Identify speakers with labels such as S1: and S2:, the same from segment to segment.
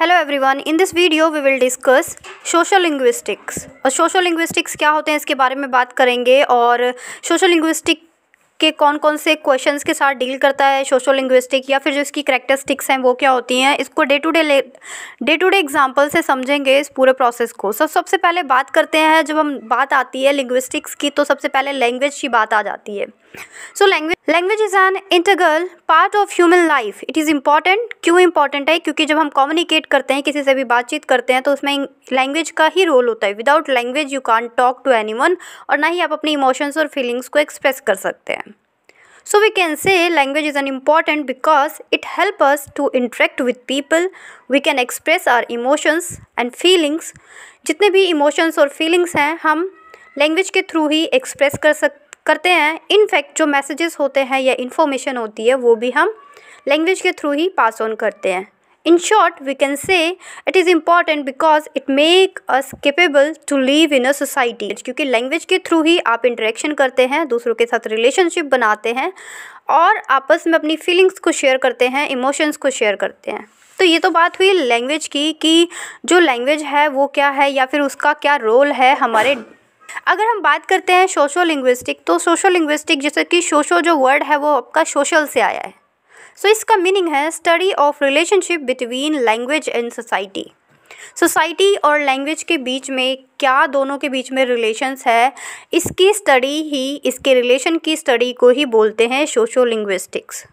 S1: Hello everyone in this video we will discuss social linguistics और social linguistics क्या होते हैं इसके बारे में बात करेंगे और सोशल लिंग्विस्टिक के कौन कौन से क्वेश्चंस के साथ डील करता है सोशल लिंग्विस्टिक या फिर जो इसकी करेक्टरिस्टिक्स हैं वो क्या होती हैं इसको day to day day to day example से समझेंगे इस पूरे प्रोसेस को सब सबसे पहले बात करते हैं जब हम बात आती है लिंग्विस्टिक्स की तो सबसे पहले लैंग्वेज की बात आ जाती है so language language is an integral part of human life it is important क्यों इम्पॉर्टेंट है क्योंकि जब हम कम्युनिकेट करते हैं किसी से भी बातचीत करते हैं तो उसमें लैंग्वेज का ही रोल होता है without language you can talk to anyone और ना ही आप अपने इमोशंस और फीलिंग्स को एक्सप्रेस कर सकते हैं so we can say language is an important because it help us to interact with people we can express our emotions and feelings जितने भी इमोशंस और फीलिंग्स हैं हम लैंग्वेज के थ्रू ही एक्सप्रेस कर सकते करते हैं इनफैक्ट जो मैसेजेस होते हैं या इन्फॉर्मेशन होती है वो भी हम लैंग्वेज के थ्रू ही पास ऑन करते हैं in short we can say it is important because it make us capable to live in a society क्योंकि लैंग्वेज के थ्रू ही आप इंटरेक्शन करते हैं दूसरों के साथ रिलेशनशिप बनाते हैं और आपस में अपनी फीलिंग्स को शेयर करते हैं इमोशंस को शेयर करते हैं तो ये तो बात हुई लैंग्वेज की कि जो लैंग्वेज है वो क्या है या फिर उसका क्या रोल है हमारे अगर हम बात करते हैं सोशो लिंग्विस्टिक तो सोशो लिंग्विस्टिक जैसे कि सोशो जो वर्ड है वो आपका सोशल से आया है सो so, इसका मीनिंग है study of relationship between language and society society और लैंग्वेज के बीच में क्या दोनों के बीच में रिलेशंस है इसकी स्टडी ही इसके रिलेशन की स्टडी को ही बोलते हैं socio linguistics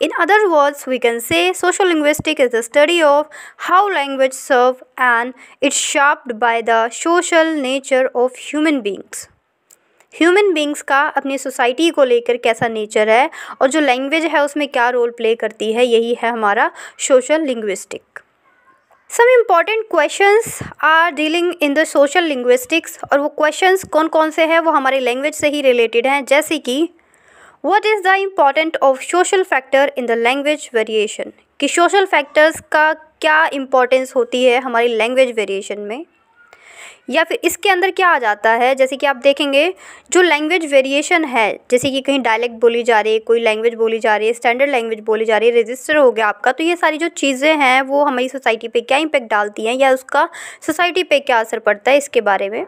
S1: In other words, we can say sociolinguistics is the study of how language serve and it's shaped by the social nature of human beings. Human beings का अपनी society को लेकर कैसा नेचर है और जो लैंग्वेज है उसमें क्या रोल प्ले करती है यही है हमारा social linguistic some important questions are dealing in the social linguistics और वो क्वेश्चंस कौन कौन से हैं वो हमारे लैंग्वेज से ही रिलेटेड हैं जैसे कि what is the important of social factor in the language variation कि सोशल फैक्टर्स का क्या इम्पोर्टेंस होती है हमारी लैंग्वेज वेरिएशन में या फिर इसके अंदर क्या आ जाता है जैसे कि आप देखेंगे जो लैंग्वेज वेरिएशन है जैसे कि कहीं डायलेक्ट बोली जा रही है कोई लैंग्वेज बोली जा रही है स्टैंडर्ड लैंग्वेज बोली जा रही है रजिस्टर हो गया आपका तो ये सारी जो चीज़ें हैं वो हमारी सोसाइटी पे क्या इम्पेक्ट डालती हैं या उसका सोसाइटी पे क्या असर पड़ता है इसके बारे में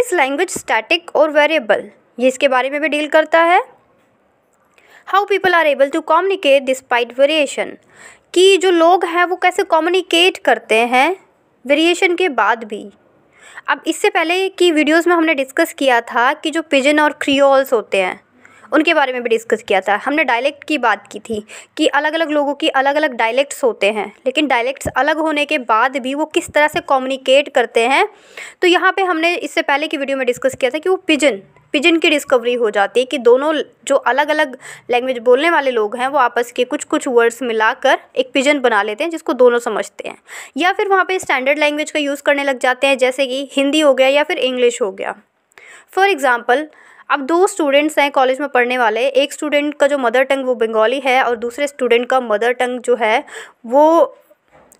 S1: इस लैंग्वेज स्टैटिक और वेरिएबल ये इसके बारे में भी डील करता है how people are able to communicate despite variation कि जो लोग हैं वो कैसे कॉम्युनिकेट करते हैं वेरिएशन के बाद भी अब इससे पहले की वीडियोस में हमने डिस्कस किया था कि जो पिजन और क्रियोल्स होते हैं उनके बारे में भी डिस्कस किया था हमने डायलेक्ट की बात की थी कि अलग अलग लोगों की अलग अलग डायलेक्ट्स होते हैं लेकिन डायलेक्ट्स अलग होने के बाद भी वो किस तरह से कम्युनिकेट करते हैं तो यहाँ पे हमने इससे पहले की वीडियो में डिस्कस किया था कि वो पिजन पिजन की डिस्कवरी हो जाती है कि दोनों जो अलग अलग लैंग्वेज बोलने वाले लोग हैं वो आपस के कुछ कुछ वर्ड्स मिलाकर एक पिजन बना लेते हैं जिसको दोनों समझते हैं या फिर वहाँ पे स्टैंडर्ड लैंग्वेज का यूज़ करने लग जाते हैं जैसे कि हिंदी हो गया या फिर इंग्लिश हो गया फॉर एग्ज़ाम्पल अब दो स्टूडेंट्स हैं कॉलेज में पढ़ने वाले एक स्टूडेंट का जो मदर टंग वो बंगाली है और दूसरे स्टूडेंट का मदर टंग जो है वो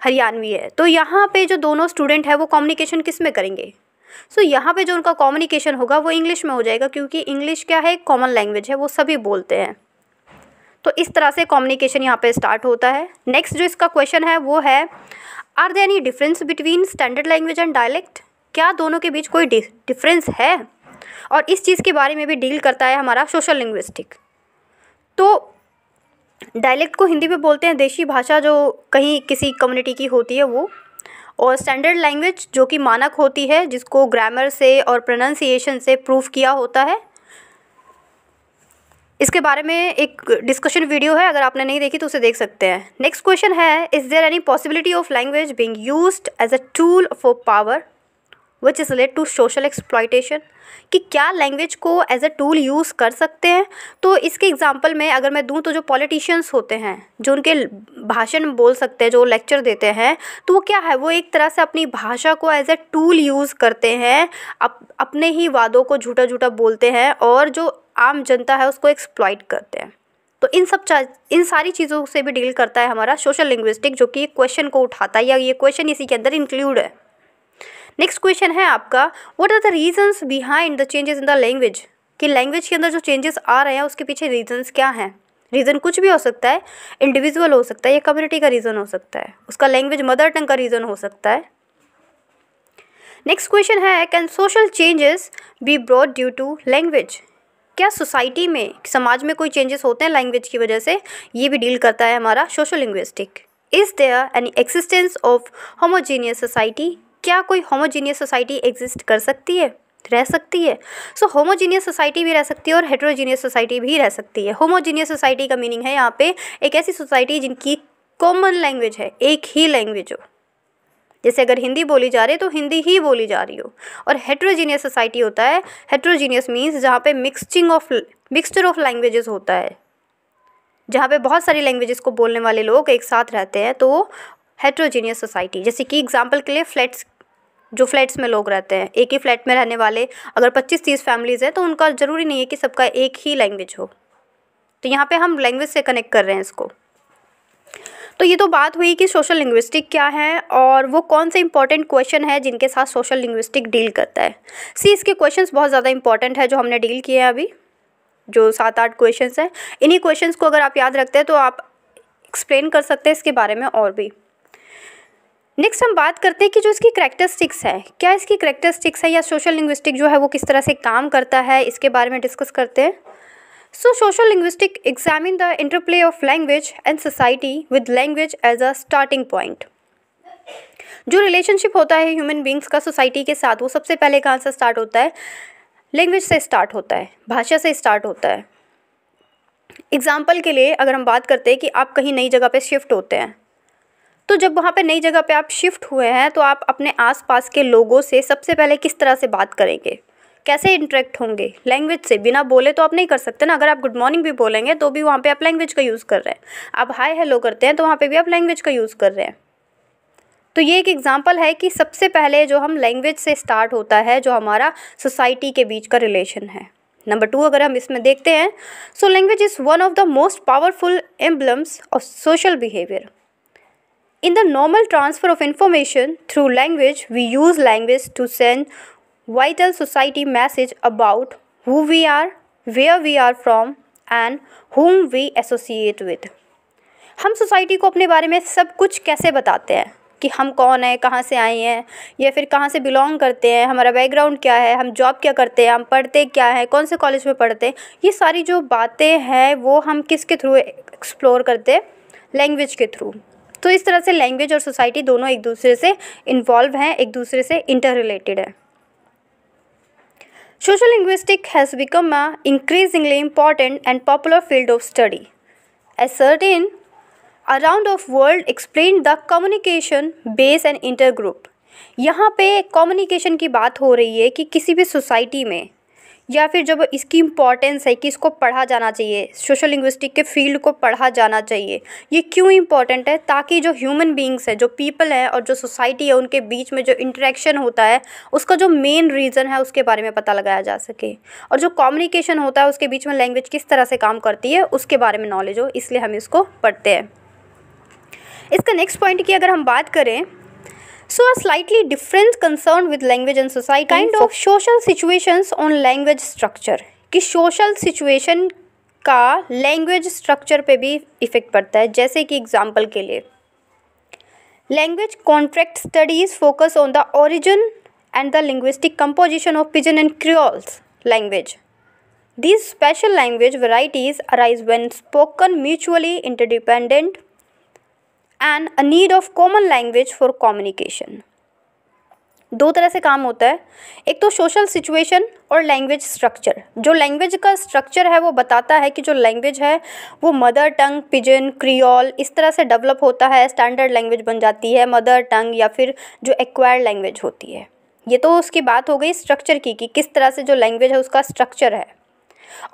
S1: हरियाणवी है तो यहाँ पे जो दोनों स्टूडेंट हैं वो कम्युनिकेशन किस में करेंगे सो so, यहाँ पे जो उनका कम्युनिकेशन होगा वो इंग्लिश में हो जाएगा क्योंकि इंग्लिश क्या है कॉमन लैंग्वेज है वो सभी बोलते हैं तो इस तरह से कम्युनिकेशन यहाँ पे स्टार्ट होता है नेक्स्ट जो इसका क्वेश्चन है वो है are there any difference between standard language and dialect क्या दोनों के बीच कोई डिफरेंस है और इस चीज़ के बारे में भी डील करता है हमारा सोशल लिंग्विस्टिक तो डायलेक्ट को हिंदी में बोलते हैं देशी भाषा जो कहीं किसी कम्युनिटी की होती है वो और स्टैंडर्ड लैंग्वेज जो कि मानक होती है जिसको ग्रामर से और प्रोनाउंसिएशन से प्रूव किया होता है इसके बारे में एक डिस्कशन वीडियो है अगर आपने नहीं देखी तो उसे देख सकते हैं नेक्स्ट क्वेश्चन है is there any possibility of language being use as a tool for power which is relate to social exploitation कि क्या लैंग्वेज को एज अ टूल यूज़ कर सकते हैं तो इसके एग्जांपल में अगर मैं दूं तो जो पॉलिटिशियंस होते हैं जो उनके भाषण बोल सकते हैं जो लेक्चर देते हैं तो वो क्या है वो एक तरह से अपनी भाषा को एज अ टूल यूज़ करते हैं अप, अपने ही वादों को झूठा झूठा बोलते हैं और जो आम जनता है उसको एक्सप्लॉइट करते हैं तो इन सब इन सारी चीज़ों से भी डील करता है हमारा सोशल लिंग्विस्टिक जो कि क्वेश्चन को उठाता है या ये क्वेश्चन इसी के अंदर इंक्लूड है नेक्स्ट क्वेश्चन है आपका what are the reasons behind the changes in the language कि लैंग्वेज के अंदर जो चेंजेस आ रहे हैं उसके पीछे रीजंस क्या हैं रीज़न कुछ भी हो सकता है इंडिविजुअल हो सकता है या कम्युनिटी का रीज़न हो सकता है उसका लैंग्वेज मदर टंग का रीज़न हो सकता है नेक्स्ट क्वेश्चन है can social changes be brought due to language क्या सोसाइटी में समाज में कोई चेंजेस होते हैं लैंग्वेज की वजह से ये भी डील करता है हमारा social linguistic is there any existence of homogeneous society क्या कोई होमोजीनियस सोसाइटी एग्जिस्ट कर सकती है रह सकती है सो होमोजीनियस सोसाइटी भी रह सकती है और हेट्रोजीनियस सोसाइटी भी रह सकती है होमोजीनियस सोसाइटी का मीनिंग है यहाँ पे एक ऐसी सोसाइटी जिनकी कॉमन लैंग्वेज है एक ही लैंग्वेज हो जैसे अगर हिंदी बोली जा रही है तो हिंदी ही बोली जा रही हो और हेट्रोजीनियस सोसाइटी होता है हेट्रोजीनियस मीन्स जहाँ पे mixing of mixture of languages होता है जहाँ पे बहुत सारी लैंग्वेजेस को बोलने वाले लोग एक साथ रहते हैं तो हेट्रोजीनियस सोसाइटी जैसे कि एग्जाम्पल के लिए फ्लैट्स जो फ्लैट्स में लोग रहते हैं एक ही फ्लैट में रहने वाले अगर पच्चीस तीस फैमिलीज़ हैं तो उनका ज़रूरी नहीं है कि सबका एक ही लैंग्वेज हो तो यहाँ पे हम लैंग्वेज से कनेक्ट कर रहे हैं इसको तो ये तो बात हुई कि सोशल लिंग्विस्टिक क्या है और वो कौन से इंपॉर्टेंट क्वेश्चन है जिनके साथ सोशल लिंग्विस्टिक डील करता है सी इसके क्वेश्चन बहुत ज़्यादा इंपॉर्टेंट है जो हमने डील किए हैं अभी जो सात आठ क्वेश्चन हैं इन्हीं क्वेश्चन को अगर आप याद रखते हैं तो आप एक्सप्लेन कर सकते हैं इसके बारे में और भी नेक्स्ट हम बात करते हैं कि जो इसकी करेक्टरिस्टिक्स है क्या इसकी करैक्टरिस्टिक्स है या सोशल लिंग्विस्टिक जो है वो किस तरह से काम करता है इसके बारे में डिस्कस करते हैं so social linguistic examine the interplay of language and society with language as a starting point जो रिलेशनशिप होता है ह्यूमन बींग्स का सोसाइटी के साथ वो सबसे पहले कहाँ से स्टार्ट होता है लैंग्वेज से स्टार्ट होता है भाषा से स्टार्ट होता है एग्ज़ाम्पल के लिए अगर हम बात करते हैं कि आप कहीं नई जगह पे शिफ्ट होते हैं तो जब वहाँ पे नई जगह पे आप शिफ्ट हुए हैं तो आप अपने आसपास के लोगों से सबसे पहले किस तरह से बात करेंगे कैसे इंटरेक्ट होंगे लैंग्वेज से बिना बोले तो आप नहीं कर सकते ना अगर आप गुड मॉर्निंग भी बोलेंगे तो भी वहाँ पे आप लैंग्वेज का यूज़ कर रहे हैं आप हाय हेलो करते हैं तो वहाँ पे भी आप लैंग्वेज का यूज़ कर रहे हैं तो ये एक एग्ज़ाम्पल है कि सबसे पहले जो हम लैंग्वेज से स्टार्ट होता है जो हमारा सोसाइटी के बीच का रिलेशन है नंबर टू अगर हम इसमें देखते हैं so language is one of the most powerful emblems of social behaviour In the normal transfer of information through language, we use language to send vital society message about who we are, where we are from and whom we associate with. हम society को अपने बारे में सब कुछ कैसे बताते हैं कि हम कौन हैं कहाँ से आए हैं या फिर कहाँ से बिलोंग करते हैं हमारा बैकग्राउंड क्या है हम जॉब क्या करते हैं हम पढ़ते क्या हैं कौन से कॉलेज में पढ़ते हैं ये सारी जो बातें हैं वो हम किसके थ्रू एक्सप्लोर करते हैं लैंग्वेज के थ्रू तो इस तरह से लैंग्वेज और सोसाइटी दोनों एक दूसरे से इन्वॉल्व हैं एक दूसरे से इंटर रिलेटेड है social linguistic has become a increasingly important and popular field of study as certain around of world explain the communication base and intergroup यहाँ पे कम्युनिकेशन की बात हो रही है कि किसी भी सोसाइटी में या फिर जब इसकी इम्पॉर्टेंस है कि इसको पढ़ा जाना चाहिए सोशल लिंग्विस्टिक के फील्ड को पढ़ा जाना चाहिए ये क्यों इम्पॉर्टेंट है ताकि जो ह्यूमन बींग्स है जो पीपल है और जो सोसाइटी है उनके बीच में जो इंटरेक्शन होता है उसका जो मेन रीज़न है उसके बारे में पता लगाया जा सके और जो कम्युनिकेशन होता है उसके बीच में लैंग्वेज किस तरह से काम करती है उसके बारे में नॉलेज हो इसलिए हम इसको पढ़ते हैं इसका नेक्स्ट पॉइंट की अगर हम बात करें So a slightly different concern with language and society kind of social situations on language structure कि social situation का language structure पे भी effect पड़ता है जैसे कि example के लिए Language contract studies focus on the origin and the linguistic composition of pidgin and creoles language. These special language varieties arise when spoken mutually interdependent and a need of common language for communication दो तरह से काम होता है एक तो social situation और language structure जो लैंग्वेज का स्ट्रक्चर है वो बताता है कि जो लैंग्वेज है वो मदर टंग पिजन क्रियोल इस तरह से डेवलप होता है स्टैंडर्ड लैंग्वेज बन जाती है मदर टंग या फिर जो एक्वायर्ड लैंग्वेज होती है ये तो उसकी बात हो गई स्ट्रक्चर की कि किस तरह से जो लैंग्वेज है उसका स्ट्रक्चर है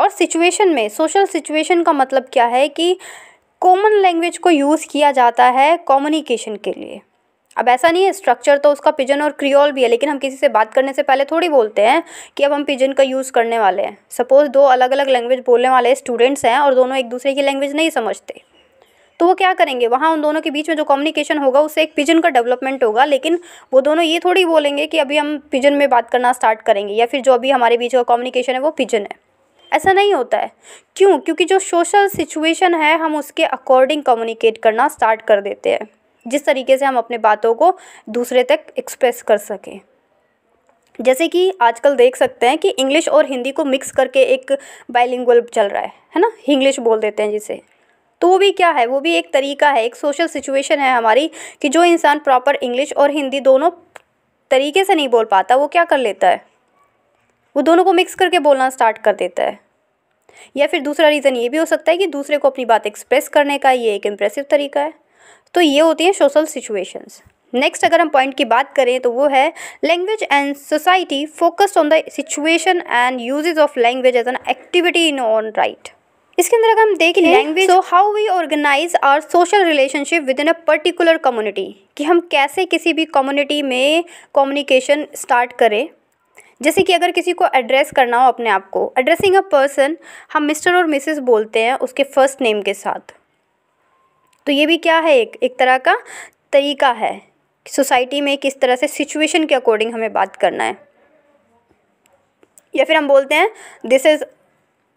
S1: और सिचुएशन में सोशल सिचुएशन का मतलब क्या है कि कॉमन लैंग्वेज को यूज़ किया जाता है कम्युनिकेशन के लिए अब ऐसा नहीं है स्ट्रक्चर तो उसका पिजन और क्रियोल भी है लेकिन हम किसी से बात करने से पहले थोड़ी बोलते हैं कि अब हम पिजन का यूज़ करने वाले हैं सपोज़ दो अलग अलग लैंग्वेज बोलने वाले स्टूडेंट्स हैं और दोनों एक दूसरे की लैंग्वेज नहीं समझते तो वो क्या करेंगे वहाँ उन दोनों के बीच में जो कम्युनिकेशन होगा उससे एक पिजन का डेवलपमेंट होगा लेकिन वो दोनों ये थोड़ी बोलेंगे कि अभी हम पिजन में बात करना स्टार्ट करेंगे या फिर जो अभी हमारे बीच का कम्युनिकेशन है वो पिजन है ऐसा नहीं होता है क्यों क्योंकि जो सोशल सिचुएशन है हम उसके अकॉर्डिंग कम्युनिकेट करना स्टार्ट कर देते हैं जिस तरीके से हम अपने बातों को दूसरे तक एक्सप्रेस कर सकें जैसे कि आजकल देख सकते हैं कि इंग्लिश और हिंदी को मिक्स करके एक बाइलिंगुअल चल रहा है है ना इंग्लिश बोल देते हैं जिसे तो वो भी क्या है वो भी एक तरीका है एक सोशल सिचुएशन है हमारी कि जो इंसान प्रॉपर इंग्लिश और हिंदी दोनों तरीके से नहीं बोल पाता वो क्या कर लेता है वो दोनों को मिक्स करके बोलना स्टार्ट कर देता है या फिर दूसरा रीज़न ये भी हो सकता है कि दूसरे को अपनी बात एक्सप्रेस करने का ये एक इम्प्रेसिव तरीका है तो ये होती हैं सोशल सिचुएशंस नेक्स्ट अगर हम पॉइंट की बात करें तो वो है language and society focused on the situation and usages of language as an activity in on right इसके अंदर अगर हम देखें language so how we organise our social relationship within a particular community कि हम कैसे किसी भी कम्युनिटी में कम्युनिकेशन स्टार्ट करें जैसे कि अगर किसी को एड्रेस करना हो अपने आप को एड्रेसिंग अ पर्सन हम मिस्टर और मिसेस बोलते हैं उसके फर्स्ट नेम के साथ तो ये भी क्या है एक एक तरह का तरीका है सोसाइटी में किस तरह से सिचुएशन के अकॉर्डिंग हमें बात करना है या फिर हम बोलते हैं this is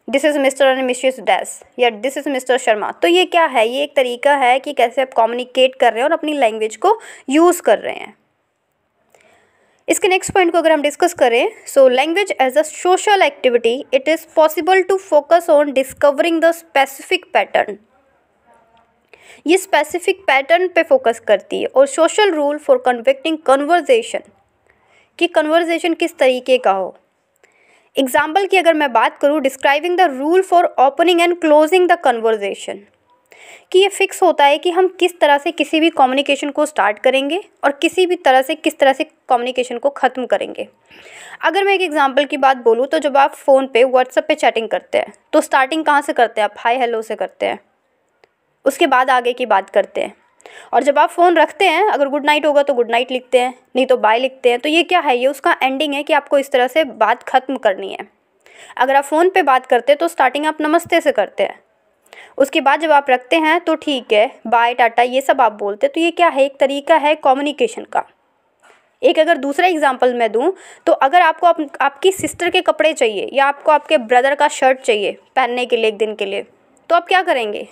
S1: this is Mr and Mrs Das या दिस इज़ मिस्टर शर्मा तो ये क्या है ये एक तरीका है कि कैसे आप कम्युनिकेट कर रहे हैं और अपनी लैंग्वेज को यूज़ कर रहे हैं इसके नेक्स्ट पॉइंट को अगर हम डिस्कस करें so language as a social activity it is possible to focus on discovering the specific pattern ये स्पेसिफिक पैटर्न पे फोकस करती है और social rule for conducting conversation कि कन्वर्जेशन किस तरीके का हो एग्जाम्पल की अगर मैं बात करूँ describing the rule for opening and closing the conversation कि ये फ़िक्स होता है कि हम किस तरह से किसी भी कम्युनिकेशन को स्टार्ट करेंगे और किसी भी तरह से किस तरह से कम्युनिकेशन को ख़त्म करेंगे अगर मैं एक एग्ज़ाम्पल की बात बोलूँ तो जब आप फ़ोन पे व्हाट्सअप पे चैटिंग करते हैं तो स्टार्टिंग कहाँ से करते हैं आप हाई हेलो से करते हैं उसके बाद आगे की बात करते हैं और जब आप फ़ोन रखते हैं अगर गुड नाइट होगा तो गुड नाइट लिखते हैं नहीं तो बाय लिखते हैं तो ये क्या है ये उसका एंडिंग है कि आपको इस तरह से बात ख़त्म करनी है अगर आप फ़ोन पे बात करते हैं तो स्टार्टिंग आप नमस्ते से करते हैं उसके बाद जब आप रखते हैं तो ठीक है बाय टाटा ये सब आप बोलते हैं तो ये क्या है एक तरीका है कम्युनिकेशन का एक अगर दूसरा एग्जाम्पल मैं दूं तो अगर आपको आप, आपकी सिस्टर के कपड़े चाहिए या आपको आपके ब्रदर का शर्ट चाहिए पहनने के लिए एक दिन के लिए तो आप क्या करेंगे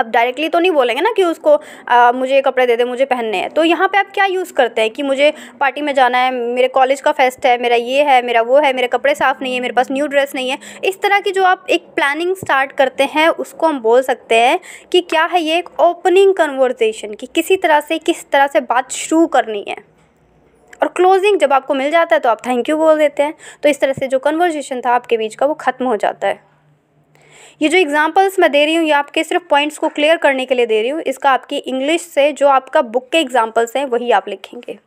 S1: अब डायरेक्टली तो नहीं बोलेंगे ना कि उसको आ, मुझे कपड़े दे दे मुझे पहनने हैं तो यहाँ पे आप क्या यूज़ करते हैं कि मुझे पार्टी में जाना है मेरे कॉलेज का फेस्ट है मेरा ये है मेरा वो है मेरे कपड़े साफ़ नहीं है मेरे पास न्यू ड्रेस नहीं है इस तरह की जो आप एक प्लानिंग स्टार्ट करते हैं उसको हम बोल सकते हैं कि क्या है ये एक ओपनिंग कन्वर्जेसन कि किसी तरह से किस तरह से बात शुरू करनी है और क्लोजिंग जब आपको मिल जाता है तो आप थैंक यू बोल देते हैं तो इस तरह से जो कन्वर्जेशन था आपके बीच का वो ख़त्म हो जाता है ये जो एग्जाम्पल्स मैं दे रही हूँ ये आपके सिर्फ पॉइंट्स को क्लियर करने के लिए दे रही हूँ इसका आपकी इंग्लिश से जो आपका बुक के एग्जाम्पल्स हैं वही आप लिखेंगे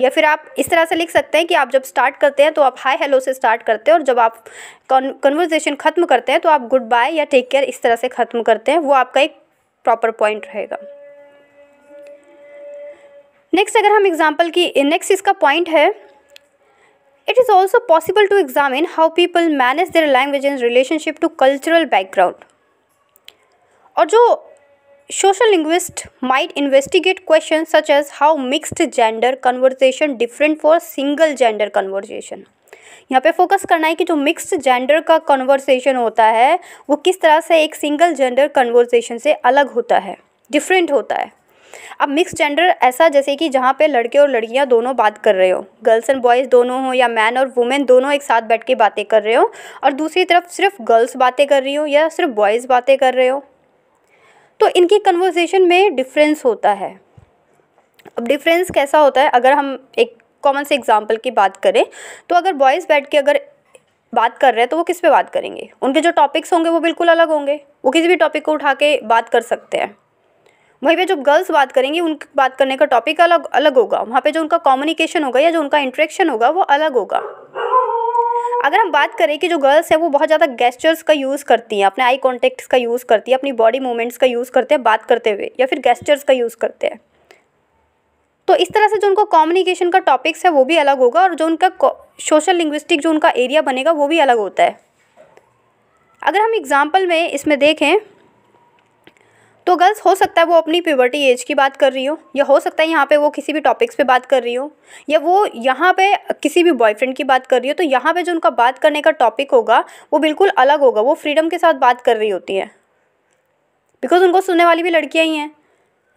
S1: या फिर आप इस तरह से लिख सकते हैं कि आप जब स्टार्ट करते हैं तो आप हाय हेलो से स्टार्ट करते हैं और जब आप कन्वर्जेशन ख़त्म करते हैं तो आप गुड बाय या टेक केयर इस तरह से ख़त्म करते हैं वो आपका एक प्रॉपर पॉइंट रहेगा नेक्स्ट अगर हम एग्जाम्पल की नेक्स्ट इसका पॉइंट है It is also possible to examine how people manage their language in relationship to cultural background. और जो social linguist might investigate questions such as how mixed gender conversation different for single gender conversation. यहाँ पे focus करना है कि जो mixed gender का conversation होता है वो किस तरह से एक सिंगल जेंडर कन्वर्सेशन से अलग होता है डिफरेंट होता है अब मिक्स जेंडर ऐसा जैसे कि जहाँ पे लड़के और लड़कियाँ दोनों बात कर रहे हो गर्ल्स एंड बॉयज़ दोनों हो या मैन और वुमेन दोनों एक साथ बैठ के बातें कर रहे हो और दूसरी तरफ सिर्फ गर्ल्स बातें कर रही हो या सिर्फ बॉयज़ बातें कर रहे हो तो इनकी कन्वर्जेसन में डिफरेंस होता है अब डिफरेंस कैसा होता है अगर हम एक कॉमन से एग्ज़ाम्पल की बात करें तो अगर बॉयज़ बैठ के अगर बात कर रहे हैं तो वो किस पे बात करेंगे उनके जो टॉपिक्स होंगे वो बिल्कुल अलग होंगे वो किसी भी टॉपिक को उठा के बात कर सकते हैं वहीं पे जो गर्ल्स बात करेंगे उन बात करने का टॉपिक अलग अलग होगा वहाँ पे जो उनका कम्युनिकेशन होगा या जो उनका इंट्रेक्शन होगा वो अलग होगा अगर हम बात करें कि जो गर्ल्स है वो बहुत ज़्यादा गेस्चर्स का यूज़ करती हैं अपने आई कॉन्टेक्ट्स का यूज़ करती है अपनी बॉडी मूवमेंट्स का यूज़ करते हैं बात करते हुए या फिर गेस्चर्स का यूज़ करते हैं तो इस तरह से जो उनका कम्युनिकेशन का टॉपिक्स है वो भी अलग होगा और जो उनका सोशल लिंग्विस्टिक जो उनका एरिया बनेगा वो भी अलग होता है अगर हम एग्ज़ाम्पल में इसमें देखें तो गर्ल्स हो सकता है वो अपनी प्यूबर्टी एज की बात कर रही हो या हो सकता है यहाँ पे वो किसी भी टॉपिक्स पे बात कर रही हो या वो यहाँ पे किसी भी बॉयफ्रेंड की बात कर रही हो तो यहाँ पे जो उनका बात करने का टॉपिक होगा वो बिल्कुल अलग होगा वो फ्रीडम के साथ बात कर रही होती है बिकॉज उनको सुनने वाली भी लड़कियाँ ही हैं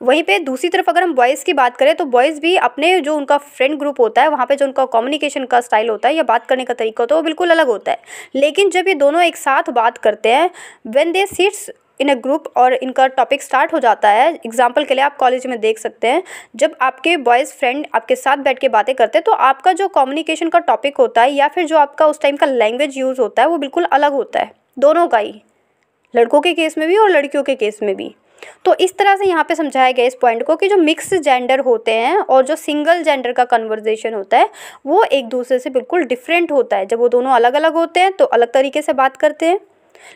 S1: वहीं पे दूसरी तरफ अगर हम बॉयज़ की बात करें तो बॉयज़ भी अपने जो उनका फ्रेंड ग्रुप होता है वहाँ पे जो उनका कम्युनिकेशन का स्टाइल होता है या बात करने का तरीका होता है वो बिल्कुल अलग होता है लेकिन जब ये दोनों एक साथ बात करते हैं when they sits in a group और इनका टॉपिक स्टार्ट हो जाता है एग्जाम्पल के लिए आप कॉलेज में देख सकते हैं जब आपके बॉयज़ फ्रेंड आपके साथ बैठ के बातें करते हैं तो आपका जो कम्युनिकेशन का टॉपिक होता है या फिर जो आपका उस टाइम का लैंग्वेज यूज़ होता है वो बिल्कुल अलग होता है दोनों का ही लड़कों के केस में भी और लड़कियों के केस में भी तो इस तरह से यहाँ पे समझाया गया इस पॉइंट को कि जो मिक्स जेंडर होते हैं और जो सिंगल जेंडर का कन्वर्जेशन होता है वो एक दूसरे से बिल्कुल डिफरेंट होता है जब वो दोनों अलग अलग होते हैं तो अलग तरीके से बात करते हैं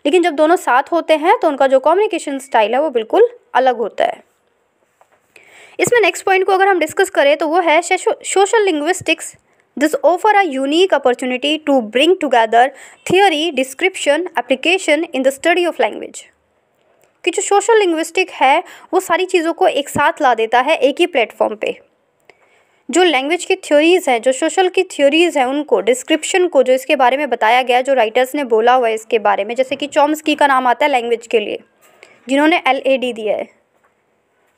S1: लेकिन जब दोनों साथ होते हैं तो उनका जो कम्युनिकेशन स्टाइल है वो बिल्कुल अलग होता है इसमें नेक्स्ट पॉइंट को अगर हम डिस्कस करें तो वो है social linguistics this offer a unique opportunity to bring together theory description application in the study of language कि जो सोशल लिंग्विस्टिक है वो सारी चीज़ों को एक साथ ला देता है एक ही प्लेटफॉर्म पे जो लैंग्वेज की थ्योरीज़ हैं जो सोशल की थ्योरीज़ हैं उनको डिस्क्रिप्शन को जो इसके बारे में बताया गया जो राइटर्स ने बोला हुआ है इसके बारे में जैसे कि चॉम्स्की का नाम आता है लैंग्वेज के लिए जिन्होंने एल ए डी दिया है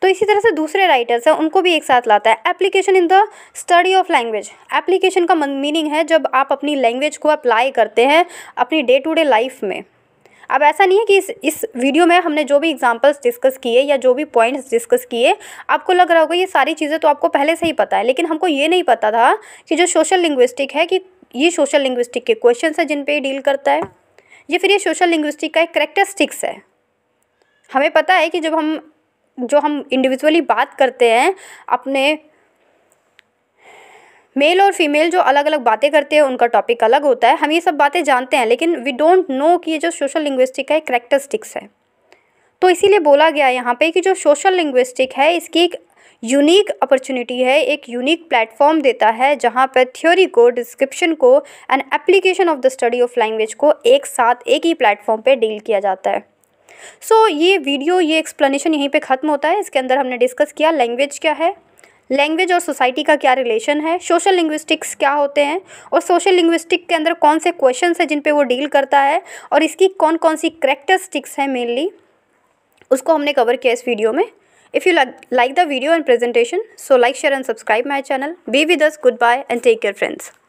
S1: तो इसी तरह से दूसरे राइटर्स हैं उनको भी एक साथ लाता है application in the study of language application का मीनिंग है जब आप अपनी लैंग्वेज को अप्लाई करते हैं अपनी डे टू डे लाइफ में अब ऐसा नहीं है कि इस इस वीडियो में हमने जो भी एग्जाम्पल्स डिस्कस किए या जो भी पॉइंट्स डिस्कस किए आपको लग रहा होगा ये सारी चीज़ें तो आपको पहले से ही पता है लेकिन हमको ये नहीं पता था कि जो सोशल लिंग्विस्टिक है कि ये सोशल लिंग्विस्टिक के क्वेश्चन है जिन पर डील करता है ये फिर ये सोशल लिंग्विस्टिक का एक करेक्टरिस्टिक्स है हमें पता है कि जब हम जो हम इंडिविजुअली बात करते हैं अपने मेल और फीमेल जो अलग अलग बातें करते हैं उनका टॉपिक अलग होता है हम ये सब बातें जानते हैं लेकिन वी डोंट नो कि ये जो सोशल लिंग्विस्टिक है करेक्टरिस्टिक्स है तो इसीलिए बोला गया यहाँ पे कि जो सोशल लिंग्विस्टिक है इसकी एक यूनिक अपॉर्चुनिटी है एक यूनिक प्लेटफॉर्म देता है जहाँ पर थ्योरी को डिस्क्रिप्शन को and application of the study of language को एक साथ एक ही प्लेटफॉर्म पर डील किया जाता है सो so, ये वीडियो ये एक्सप्लेनेशन यहीं पे ख़त्म होता है इसके अंदर हमने डिस्कस किया लैंग्वेज क्या है लैंग्वेज और सोसाइटी का क्या रिलेशन है सोशल लिंग्विस्टिक्स क्या होते हैं और सोशल लिंग्विस्टिक के अंदर कौन से क्वेश्चन हैं जिन पे वो डील करता है और इसकी कौन कौन सी करेक्टरिस्टिक्स हैं मेनली उसको हमने कवर किया इस वीडियो में you like the video and presentation so like share and subscribe my channel be with with goodbye and take care friends